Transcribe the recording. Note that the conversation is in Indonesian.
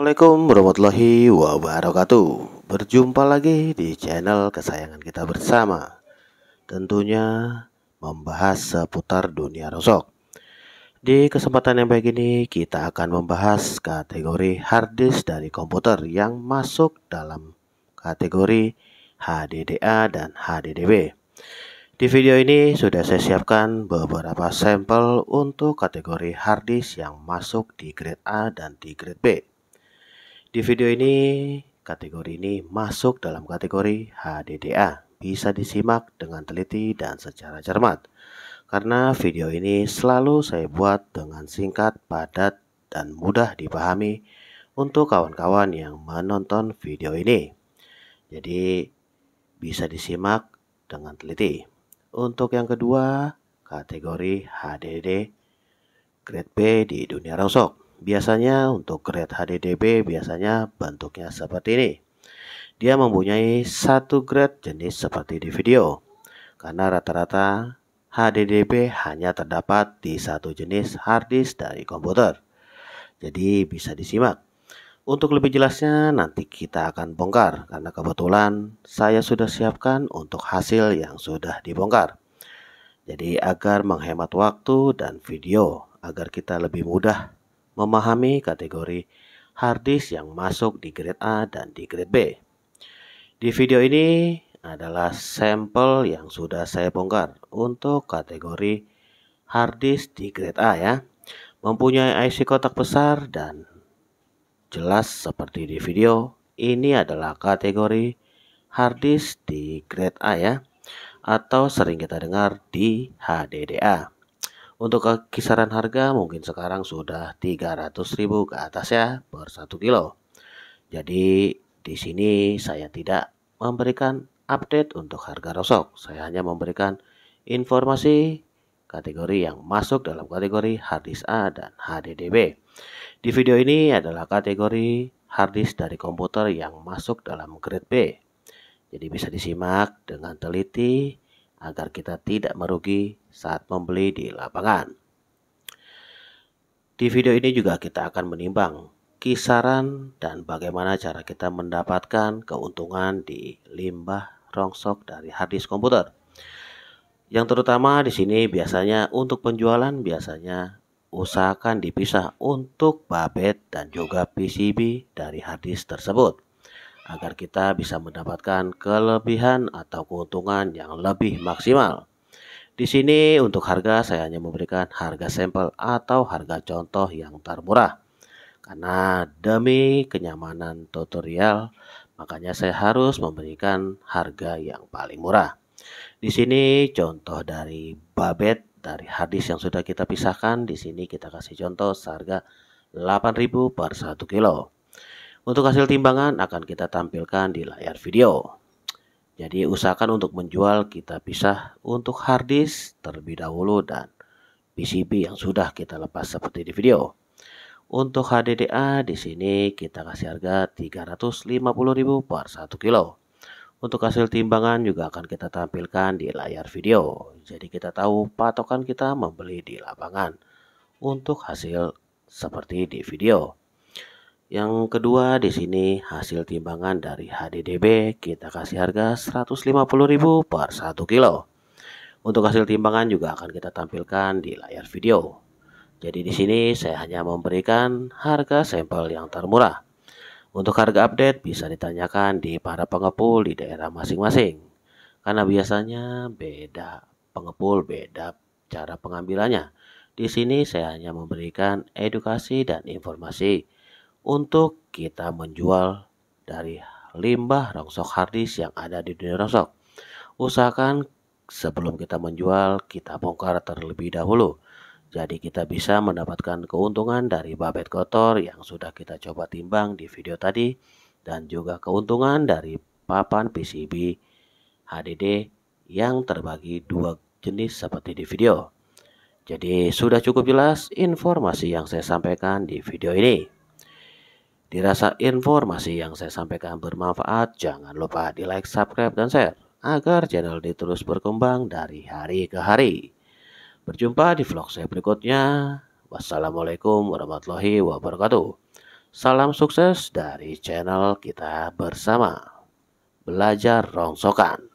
Assalamualaikum warahmatullahi wabarakatuh Berjumpa lagi di channel kesayangan kita bersama Tentunya membahas seputar dunia rosok Di kesempatan yang baik ini kita akan membahas kategori hard disk dari komputer Yang masuk dalam kategori HDDA dan HDDB di video ini sudah saya siapkan beberapa sampel untuk kategori hard disk yang masuk di grade A dan di grade B. Di video ini, kategori ini masuk dalam kategori HDDA. Bisa disimak dengan teliti dan secara cermat. Karena video ini selalu saya buat dengan singkat, padat, dan mudah dipahami untuk kawan-kawan yang menonton video ini. Jadi, bisa disimak dengan teliti. Untuk yang kedua, kategori HDD grade B di dunia rongsok. Biasanya untuk grade HDDB biasanya bentuknya seperti ini. Dia mempunyai satu grade jenis seperti di video. Karena rata-rata HDDB hanya terdapat di satu jenis harddisk dari komputer. Jadi bisa disimak. Untuk lebih jelasnya nanti kita akan bongkar karena kebetulan saya sudah siapkan untuk hasil yang sudah dibongkar. Jadi agar menghemat waktu dan video agar kita lebih mudah memahami kategori harddisk yang masuk di grade A dan di grade B. Di video ini adalah sampel yang sudah saya bongkar untuk kategori harddisk di grade A ya. Mempunyai IC kotak besar dan jelas seperti di video, ini adalah kategori harddisk di grade A ya atau sering kita dengar di HDDA. Untuk kisaran harga mungkin sekarang sudah 300.000 ke atas ya per 1 kilo. Jadi di sini saya tidak memberikan update untuk harga rosok. Saya hanya memberikan informasi kategori yang masuk dalam kategori harddisk A dan HDDB. Di video ini adalah kategori harddisk dari komputer yang masuk dalam grade B. Jadi bisa disimak dengan teliti agar kita tidak merugi saat membeli di lapangan. Di video ini juga kita akan menimbang kisaran dan bagaimana cara kita mendapatkan keuntungan di limbah rongsok dari harddisk komputer. Yang terutama di sini biasanya untuk penjualan biasanya usahakan dipisah untuk babet dan juga PCB dari harddisk tersebut agar kita bisa mendapatkan kelebihan atau keuntungan yang lebih maksimal. Di sini untuk harga saya hanya memberikan harga sampel atau harga contoh yang termurah. Karena demi kenyamanan tutorial, makanya saya harus memberikan harga yang paling murah. Di sini contoh dari Babet dari hadis yang sudah kita pisahkan, di sini kita kasih contoh seharga 8.000 per 1 kilo. Untuk hasil timbangan akan kita tampilkan di layar video. Jadi usahakan untuk menjual kita pisah untuk harddisk terlebih dahulu dan PCB yang sudah kita lepas seperti di video. Untuk HDDA di sini kita kasih harga 350.000 per 1 kilo. Untuk hasil timbangan juga akan kita tampilkan di layar video. Jadi kita tahu patokan kita membeli di lapangan untuk hasil seperti di video. Yang kedua di sini hasil timbangan dari HDDB kita kasih harga 150.000 per 1 kilo. Untuk hasil timbangan juga akan kita tampilkan di layar video. Jadi di sini saya hanya memberikan harga sampel yang termurah. Untuk harga update bisa ditanyakan di para pengepul di daerah masing-masing. Karena biasanya beda pengepul, beda cara pengambilannya. Di sini saya hanya memberikan edukasi dan informasi untuk kita menjual dari limbah rongsok hardis yang ada di dunia rongsok. Usahakan sebelum kita menjual, kita bongkar terlebih dahulu. Jadi kita bisa mendapatkan keuntungan dari babet kotor yang sudah kita coba timbang di video tadi dan juga keuntungan dari papan PCB HDD yang terbagi dua jenis seperti di video. Jadi sudah cukup jelas informasi yang saya sampaikan di video ini dirasa informasi yang saya sampaikan bermanfaat, jangan lupa di like, subscribe, dan share agar channel ini terus berkembang dari hari ke hari. Berjumpa di vlog saya berikutnya. Wassalamualaikum warahmatullahi wabarakatuh. Salam sukses dari channel kita bersama. Belajar rongsokan.